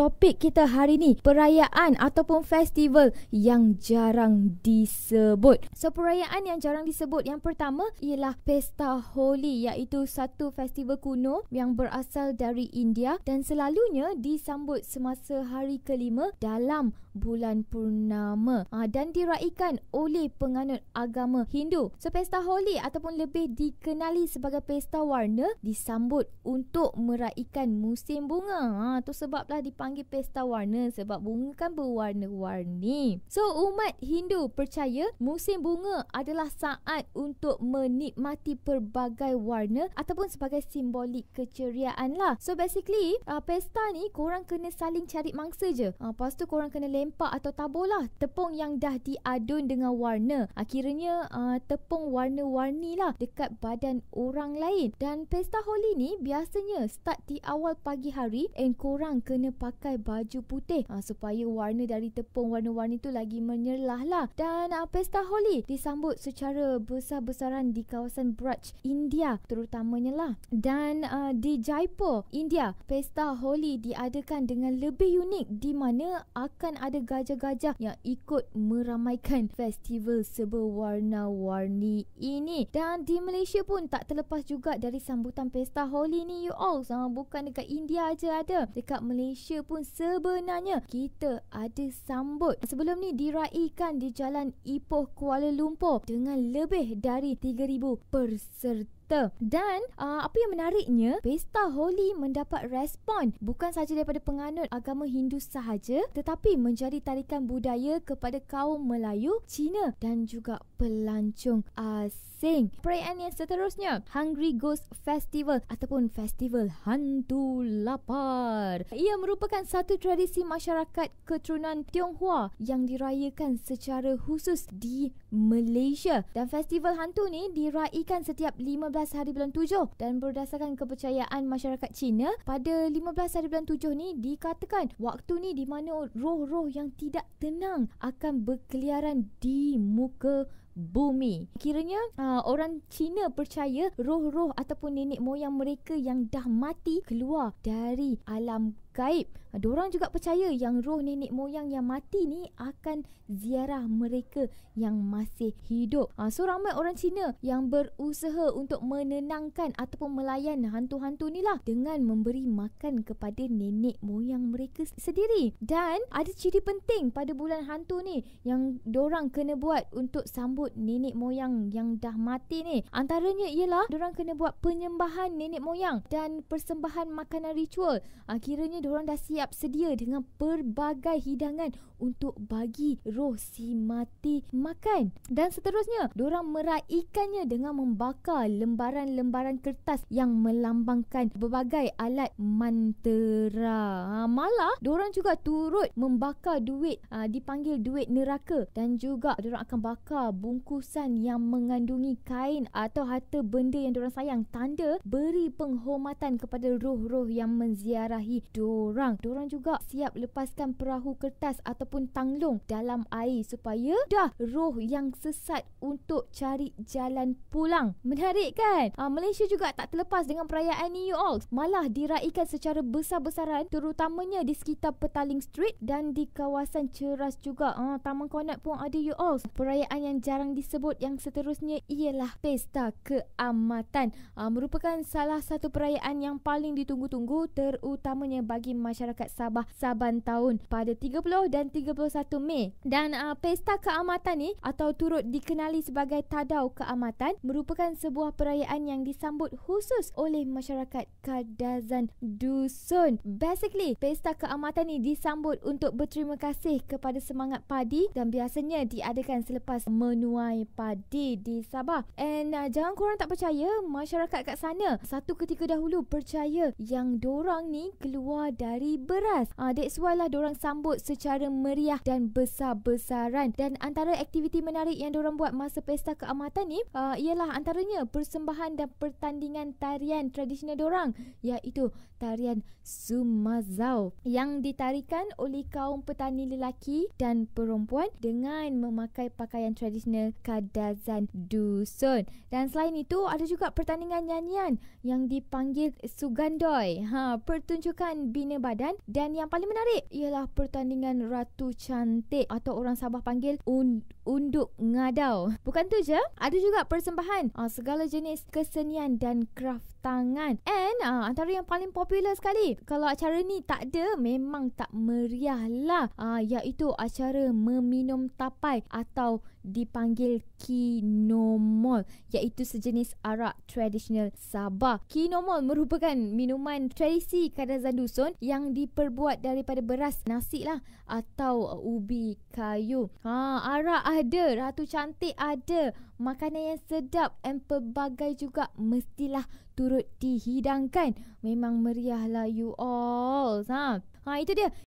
topik kita hari ini perayaan ataupun festival yang jarang disebut. So perayaan yang jarang disebut yang pertama ialah Pesta Holi iaitu satu festival kuno yang berasal dari India dan selalunya disambut semasa hari kelima dalam bulan purnama ha, dan diraikan oleh penganut agama Hindu. So pesta Holi ataupun lebih dikenali sebagai pesta warna disambut untuk meraikan musim bunga. Ha, tu sebablah dipanggil pesta warna sebab bunga kan berwarna-warni. So umat Hindu percaya musim bunga adalah saat untuk menikmati perbagai warna ataupun sebagai simbolik keceriaan lah. So basically uh, pesta ni korang kena saling cari mangsa je. Ha, lepas tu korang kena lempak atau tabur lah tepung yang dah diadun dengan warna. Akhirnya ah, uh, ah, tepung warna-warni lah dekat badan orang lain. Dan pesta holi ni biasanya start di awal pagi hari and korang kena pakai baju putih uh, supaya warna dari tepung warna-warni tu lagi menyerlah lah. Dan uh, pesta holi disambut secara besar-besaran di kawasan Braj, India terutamanya lah. Dan uh, di Jaipur, India, pesta holi diadakan dengan lebih unik di mana akan ada ada gajah-gajah yang ikut meramaikan festival sebewarna-warni ini. Dan di Malaysia pun tak terlepas juga dari sambutan pesta Holi ni you all. Sama bukan dekat India aja ada. Dekat Malaysia pun sebenarnya kita ada sambut. Sebelum ni diraihkan di Jalan Ipoh Kuala Lumpur dengan lebih dari 3,000 perserta kita. Dan uh, apa yang menariknya, pesta Holi mendapat respon bukan sahaja daripada penganut agama Hindu sahaja tetapi menjadi tarikan budaya kepada kaum Melayu, Cina dan juga pelancong asing masing-masing. Perayaan yang seterusnya, Hungry Ghost Festival ataupun Festival Hantu Lapar. Ia merupakan satu tradisi masyarakat keturunan Tionghoa yang dirayakan secara khusus di Malaysia. Dan Festival Hantu ni diraikan setiap 15 hari bulan 7 dan berdasarkan kepercayaan masyarakat Cina, pada 15 hari bulan 7 ni dikatakan waktu ni di mana roh-roh yang tidak tenang akan berkeliaran di muka bumi. Kiranya uh, orang Cina percaya roh-roh ataupun nenek moyang mereka yang dah mati keluar dari alam gaib. Diorang juga percaya yang roh nenek moyang yang mati ni akan ziarah mereka yang masih hidup. Ah, so ramai orang Cina yang berusaha untuk menenangkan ataupun melayan hantu-hantu ni lah dengan memberi makan kepada nenek moyang mereka sendiri. Dan ada ciri penting pada bulan hantu ni yang diorang kena buat untuk sambut nenek moyang yang dah mati ni. Antaranya ialah diorang kena buat penyembahan nenek moyang dan persembahan makanan ritual. Akhirnya ah, diorang Orang dah siap sedia dengan pelbagai hidangan untuk bagi roh si mati makan. Dan seterusnya, orang meraihkannya dengan membakar lembaran-lembaran kertas yang melambangkan berbagai alat mantra. Ha, ah, malah, orang juga turut membakar duit, ha, dipanggil duit neraka. Dan juga, orang akan bakar bungkusan yang mengandungi kain atau harta benda yang orang sayang. Tanda beri penghormatan kepada roh-roh yang menziarahi diorang diorang. Diorang juga siap lepaskan perahu kertas ataupun tanglung dalam air supaya dah roh yang sesat untuk cari jalan pulang. Menarik kan? Ha, Malaysia juga tak terlepas dengan perayaan New York. Malah diraikan secara besar-besaran terutamanya di sekitar Petaling Street dan di kawasan Ceras juga. Ha, Taman Konat pun ada New York. Perayaan yang jarang disebut yang seterusnya ialah Pesta Keamatan. Ha, merupakan salah satu perayaan yang paling ditunggu-tunggu terutamanya bagi bagi masyarakat Sabah Saban tahun pada 30 dan 31 Mei. Dan uh, Pesta Keamatan ni atau turut dikenali sebagai Tadau Keamatan merupakan sebuah perayaan yang disambut khusus oleh masyarakat Kadazan Dusun. Basically, Pesta Keamatan ni disambut untuk berterima kasih kepada semangat padi dan biasanya diadakan selepas menuai padi di Sabah. And uh, jangan korang tak percaya, masyarakat kat sana satu ketika dahulu percaya yang dorang ni keluar berasal dari beras. Ha, that's why lah diorang sambut secara meriah dan besar-besaran. Dan antara aktiviti menarik yang diorang buat masa Pesta Keamatan ni uh, ialah antaranya persembahan dan pertandingan tarian tradisional diorang iaitu tarian Sumazau yang ditarikan oleh kaum petani lelaki dan perempuan dengan memakai pakaian tradisional Kadazan Dusun. Dan selain itu ada juga pertandingan nyanyian yang dipanggil Sugandoi. Ha, pertunjukan B pembina badan dan yang paling menarik ialah pertandingan Ratu Cantik atau orang Sabah panggil Unduk Ngadau. Bukan tu je, ada juga persembahan uh, segala jenis kesenian dan kraft tangan. And uh, antara yang paling popular sekali, kalau acara ni tak ada, memang tak meriah lah. Uh, ah, iaitu acara meminum tapai atau dipanggil kinomol iaitu sejenis arak tradisional Sabah. Kinomol merupakan minuman tradisi Kadazan Dusun yang diperbuat daripada beras nasi lah atau ubi kayu. Ha, arak ada, ratu cantik ada, makanan yang sedap dan pelbagai juga mestilah turut dihidangkan. Memang meriahlah you all. Ha. Ha itu dia